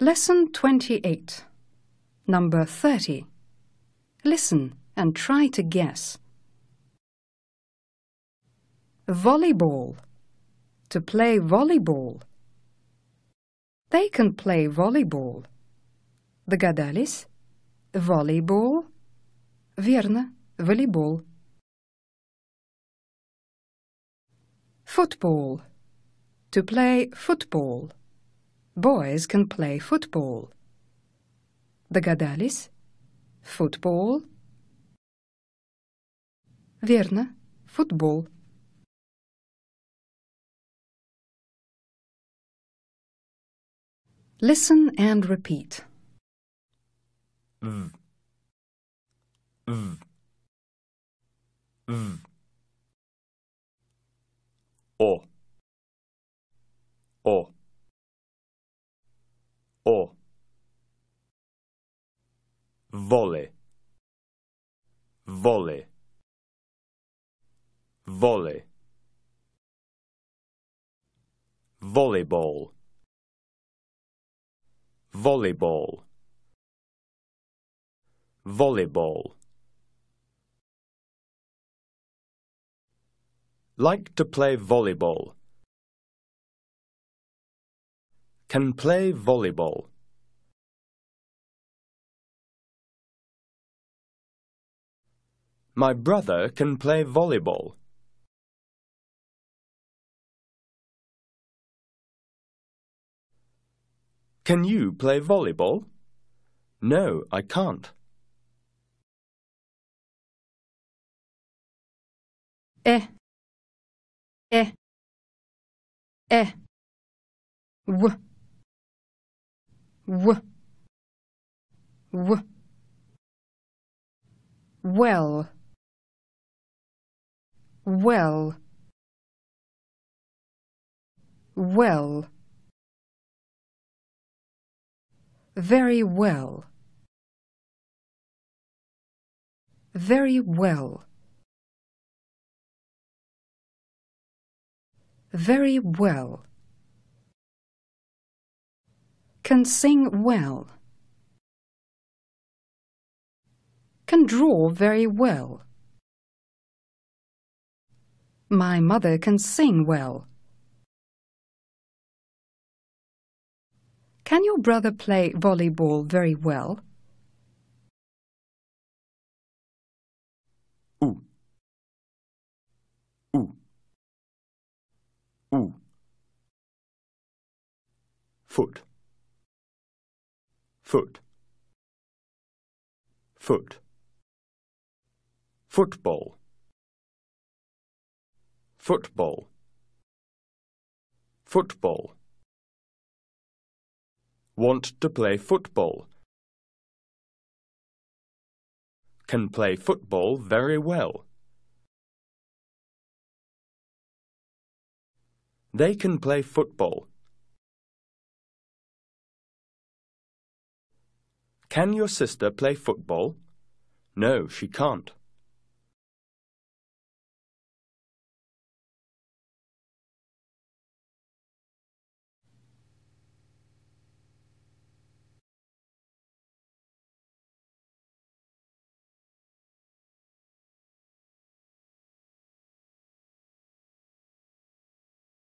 Lesson 28, number 30. Listen and try to guess. Volleyball. To play volleyball. They can play volleyball. Догадались? Volleyball. Верно, волейбол. Football. To play football. Boys can play football. Догадались? Football. Верно, футбол. Listen and repeat. V. V. V. O. O o vole vole volley volleyball volleyball volleyball like to play volleyball can play volleyball. My brother can play volleyball. Can you play volleyball? No, I can't. Eh. Eh. Eh. W w w well well well very well very well very well can sing well. Can draw very well. My mother can sing well. Can your brother play volleyball very well? Ooh. Ooh. Ooh. Foot foot foot football football football want to play football can play football very well they can play football Can your sister play football? No, she can't.